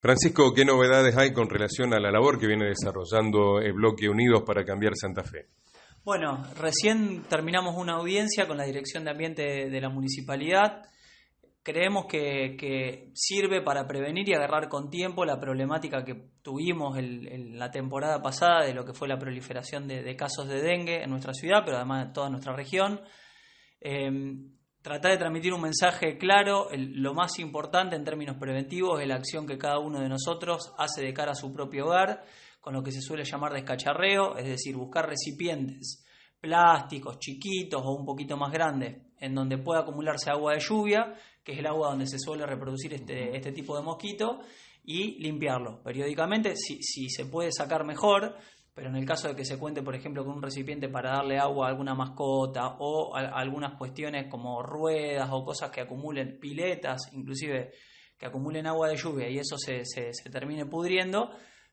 Francisco, ¿qué novedades hay con relación a la labor que viene desarrollando el bloque Unidos para Cambiar Santa Fe? Bueno, recién terminamos una audiencia con la Dirección de Ambiente de la Municipalidad. Creemos que, sirve para prevenir y agarrar con tiempo la problemática que tuvimos en la temporada pasada de lo que fue la proliferación de, casos de dengue en nuestra ciudad, pero además en toda nuestra región. Em, Tratar de transmitir un mensaje claro, lo más importante en términos preventivos es la acción que cada uno de nosotros hace de cara a su propio hogar, con lo que se suele llamar descacharreo, es decir, buscar recipientes plásticos chiquitos o un poquito más grandes, en donde pueda acumularse agua de lluvia, que es el agua donde se suele reproducir este, este tipo de mosquito, y limpiarlo periódicamente, si se puede sacar mejor, pero en el caso de que se cuente, por ejemplo, con un recipiente para darle agua a alguna mascota o algunas cuestiones como ruedas o cosas que acumulen piletas, inclusive que acumulen agua de lluvia y eso se, termine pudriendo,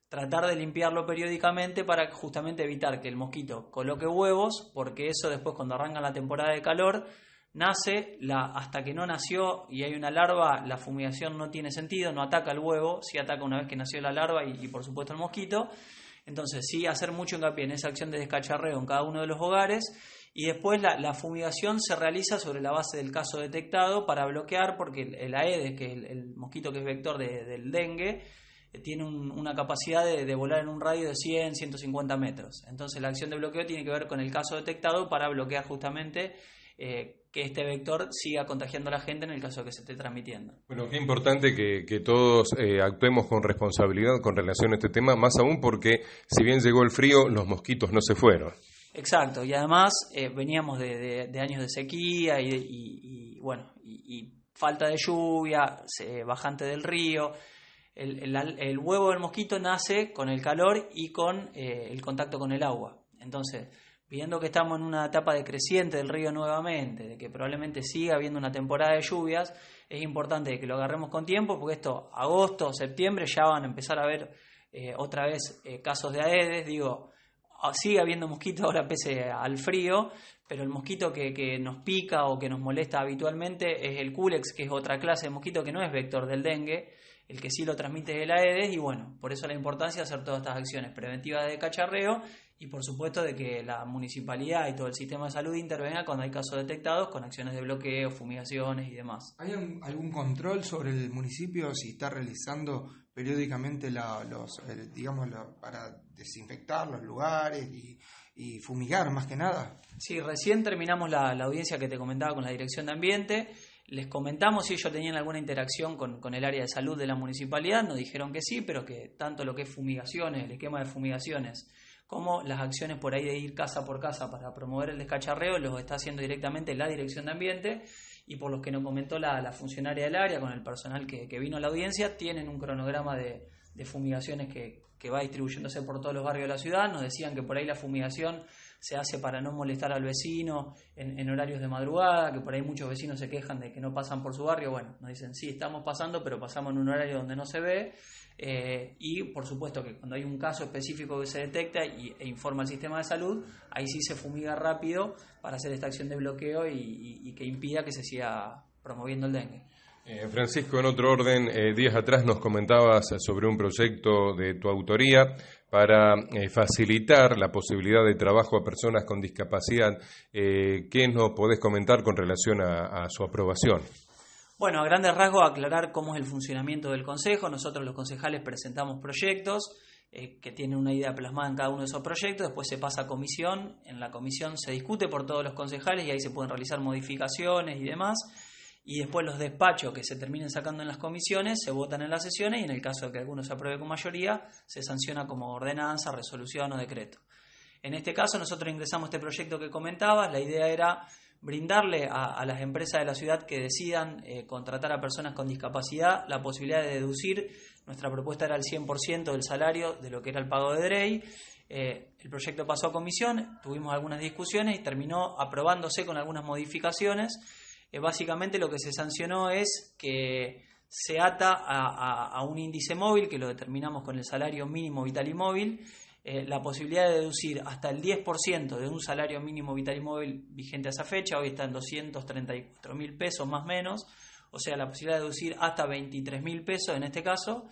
tratar de limpiarlo periódicamente para justamente evitar que el mosquito coloque huevos, porque eso después cuando arranca la temporada de calor, nace, hasta que no nació y hay una larva, la fumigación no tiene sentido, no ataca el huevo, sí ataca una vez que nació la larva y por supuesto el mosquito. Entonces, sí, hacer mucho hincapié en esa acción de descacharreo en cada uno de los hogares y después la, fumigación se realiza sobre la base del caso detectado para bloquear, porque el, Aedes, que es el, mosquito que es vector del dengue, eh, tiene una capacidad de, volar en un radio de 100, 150 metros. Entonces la acción de bloqueo tiene que ver con el caso detectado para bloquear justamente eh, que este vector siga contagiando a la gente en el caso de que se esté transmitiendo. Bueno, qué importante que, todos eh, actuemos con responsabilidad con relación a este tema, más aún porque si bien llegó el frío, los mosquitos no se fueron. Exacto, y además eh, veníamos de, años de sequía y, bueno, y, falta de lluvia, bajante del río. El, huevo del mosquito nace con el calor y con el contacto con el agua. Entonces, viendo que estamos en una etapa decreciente del río nuevamente, de que probablemente siga habiendo una temporada de lluvias, es importante que lo agarremos con tiempo, porque esto, agosto, septiembre, ya van a empezar a haber eh, otra vez eh, casos de aedes, digo, ah, sigue habiendo mosquitos ahora pese al frío, pero el mosquito que, que, nos pica o que nos molesta habitualmente es el culex, que es otra clase de mosquito que no es vector del dengue, el que sí lo transmite es la EDES y bueno, por eso la importancia de hacer todas estas acciones preventivas de cacharreo y por supuesto de que la municipalidad y todo el sistema de salud intervenga cuando hay casos detectados con acciones de bloqueo, fumigaciones y demás. ¿Hay algún control sobre el municipio si está realizando periódicamente los, digamos, para desinfectar los lugares y, fumigar más que nada? Sí, recién terminamos la audiencia que te comentaba con la Dirección de Ambiente. Les comentamos si ellos tenían alguna interacción con, el área de salud de la municipalidad, nos dijeron que sí, pero que tanto lo que es fumigaciones, el esquema de fumigaciones, como las acciones por ahí de ir casa por casa para promover el descacharreo, los está haciendo directamente la Dirección de Ambiente y por los que nos comentó la, funcionaria del área con el personal que vino a la audiencia, tienen un cronograma de, de fumigaciones que, va distribuyéndose por todos los barrios de la ciudad. Nos decían que por ahí la fumigación se hace para no molestar al vecino en, horarios de madrugada, que por ahí muchos vecinos se quejan de que no pasan por su barrio. Bueno, nos dicen, sí, estamos pasando, pero pasamos en un horario donde no se ve. Eh, y por supuesto que cuando hay un caso específico que se detecta y, e informa al sistema de salud, ahí sí se fumiga rápido para hacer esta acción de bloqueo y que impida que se siga promoviendo el dengue. Eh, Francisco, en otro orden, eh, días atrás nos comentabas eh, sobre un proyecto de tu autoría para facilitar la posibilidad de trabajo a personas con discapacidad. ¿Qué nos podés comentar con relación a, su aprobación? Bueno, a grandes rasgos aclarar cómo es el funcionamiento del Consejo. Nosotros los concejales presentamos proyectos que tienen una idea plasmada en cada uno de esos proyectos, después se pasa a comisión, en la comisión se discute por todos los concejales y ahí se pueden realizar modificaciones y demás y después los despachos que se terminen sacando en las comisiones se votan en las sesiones y en el caso de que alguno se apruebe con mayoría se sanciona como ordenanza, resolución o decreto. En este caso nosotros ingresamos este proyecto que comentabas, la idea era brindarle a, las empresas de la ciudad que decidan eh, contratar a personas con discapacidad la posibilidad de deducir, nuestra propuesta era el 100% del salario de lo que era el pago de DREI, eh, el proyecto pasó a comisión, tuvimos algunas discusiones y terminó aprobándose con algunas modificaciones eh, básicamente lo que se sancionó es que se ata a, un índice móvil, que lo determinamos con el salario mínimo vital y móvil, eh, la posibilidad de deducir hasta el 10% de un salario mínimo vital y móvil vigente a esa fecha, hoy está en 234 mil pesos más o menos, o sea, la posibilidad de deducir hasta 23 mil pesos en este caso,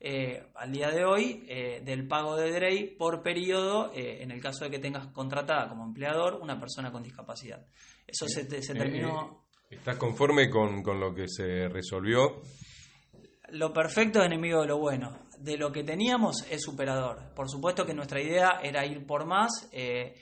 eh, al día de hoy, del pago de DREI por periodo, en el caso de que tengas contratada como empleador una persona con discapacidad. Eso se terminó ¿Estás conforme con, lo que se resolvió? Lo perfecto es enemigo de lo bueno. De lo que teníamos es superador. Por supuesto que nuestra idea era ir por más. Eh,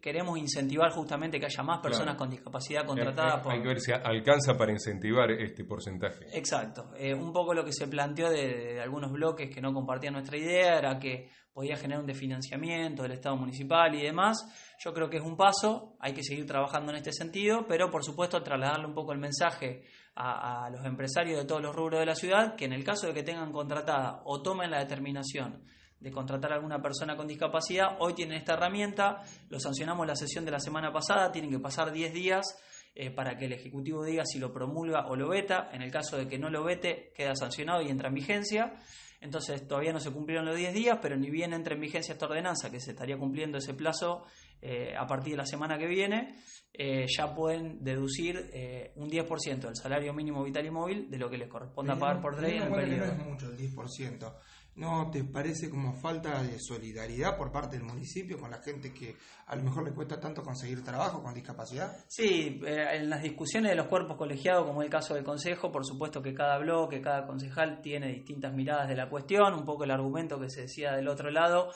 queremos incentivar justamente que haya más personas con discapacidad eh, contratadas. Hay que ver si alcanza para incentivar este porcentaje. Exacto. Eh, un poco lo que se planteó de, algunos bloques que no compartían nuestra idea era que podía generar un desfinanciamiento del Estado municipal y demás. Yo creo que es un paso, hay que seguir trabajando en este sentido, pero por supuesto trasladarle un poco el mensaje a los empresarios de todos los rubros de la ciudad, que en el caso de que tengan contratada o tomen la determinación de contratar a alguna persona con discapacidad, hoy tienen esta herramienta, lo sancionamos la sesión de la semana pasada, tienen que pasar 10 días eh, para que el Ejecutivo diga si lo promulga o lo veta, en el caso de que no lo vete, queda sancionado y entra en vigencia. Entonces todavía no se cumplieron los 10 días, pero ni bien entra en vigencia esta ordenanza, que se estaría cumpliendo ese plazo eh, a partir de la semana que viene, eh, ya pueden deducir eh, un 10% del salario mínimo vital y móvil de lo que les corresponda pagar por ley el es mucho el 10%. ¿No te parece como falta de solidaridad por parte del municipio con la gente que a lo mejor le cuesta tanto conseguir trabajo con discapacidad? Sí, eh, en las discusiones de los cuerpos colegiados, como es el caso del Consejo, por supuesto que cada bloque, cada concejal tiene distintas miradas de la cuestión, un poco el argumento que se decía del otro lado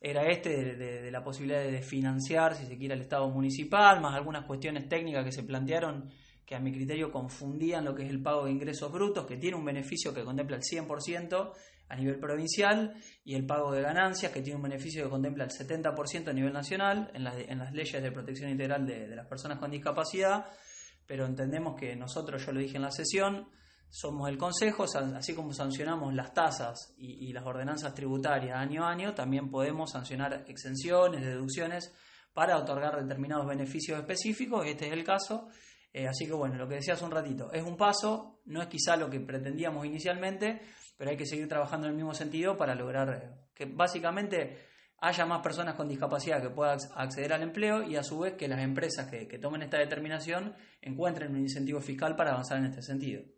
era este de, la posibilidad de financiar, si se quiere, el Estado municipal, más algunas cuestiones técnicas que se plantearon que a mi criterio confundían lo que es el pago de ingresos brutos, que tiene un beneficio que contempla el 100%, a nivel provincial y el pago de ganancias, que tiene un beneficio que contempla el 70% a nivel nacional en las, leyes de protección integral de, las personas con discapacidad, pero entendemos que nosotros, yo lo dije en la sesión, somos el Consejo, así como sancionamos las tasas y, y, las ordenanzas tributarias año a año, también podemos sancionar exenciones, deducciones para otorgar determinados beneficios específicos, este es el caso, eh, así que bueno, lo que decía hace un ratito, es un paso, no es quizá lo que pretendíamos inicialmente, pero hay que seguir trabajando en el mismo sentido para lograr eh, que básicamente haya más personas con discapacidad que puedan acceder al empleo y a su vez que las empresas que tomen esta determinación encuentren un incentivo fiscal para avanzar en este sentido.